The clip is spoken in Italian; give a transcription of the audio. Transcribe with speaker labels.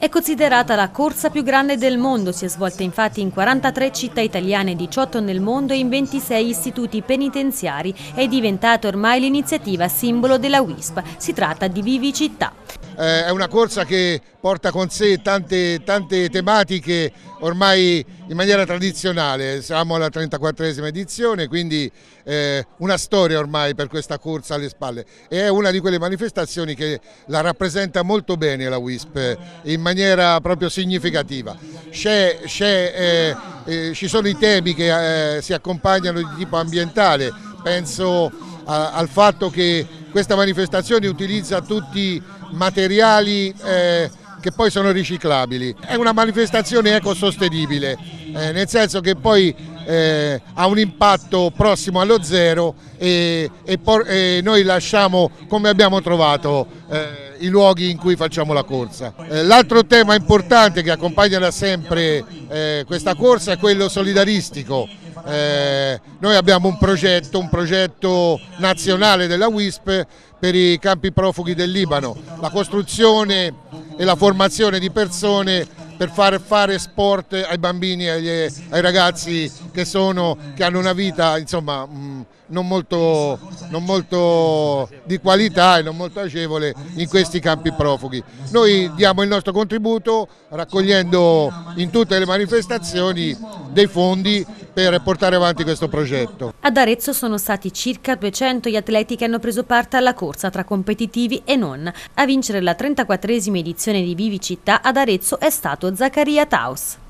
Speaker 1: È considerata la corsa più grande del mondo, si è svolta infatti in 43 città italiane, 18 nel mondo e in 26 istituti penitenziari. È diventata ormai l'iniziativa simbolo della WISP, si tratta di Vivi Città.
Speaker 2: Eh, è una corsa che porta con sé tante, tante tematiche ormai in maniera tradizionale, siamo alla 34esima edizione, quindi eh, una storia ormai per questa corsa alle spalle e è una di quelle manifestazioni che la rappresenta molto bene la WISP in maniera maniera proprio significativa. C è, c eh, eh, ci sono i temi che eh, si accompagnano di tipo ambientale, penso a, al fatto che questa manifestazione utilizza tutti i materiali eh, che poi sono riciclabili. È una manifestazione ecosostenibile, eh, nel senso che poi eh, ha un impatto prossimo allo zero e, e, por, e noi lasciamo come abbiamo trovato eh, i luoghi in cui facciamo la corsa. Eh, l'altro tema importante che accompagna da sempre eh, questa corsa è quello solidaristico. Eh, noi abbiamo un progetto, un progetto nazionale della WISP per i campi profughi del Libano, la costruzione e la formazione di persone per far fare sport ai bambini e ai ragazzi che, sono, che, hanno una vita insomma, mm, non, molto, non molto di qualità e non molto agevole in questi campi profughi. Noi diamo il nostro contributo raccogliendo in tutte le manifestazioni dei fondi per portare avanti questo progetto.
Speaker 1: Ad Arezzo sono stati circa 200 gli atleti che hanno preso parte alla corsa tra competitivi e non. A vincere la 34esima edizione di Vivi Città ad Arezzo è stato Zaccaria Taus.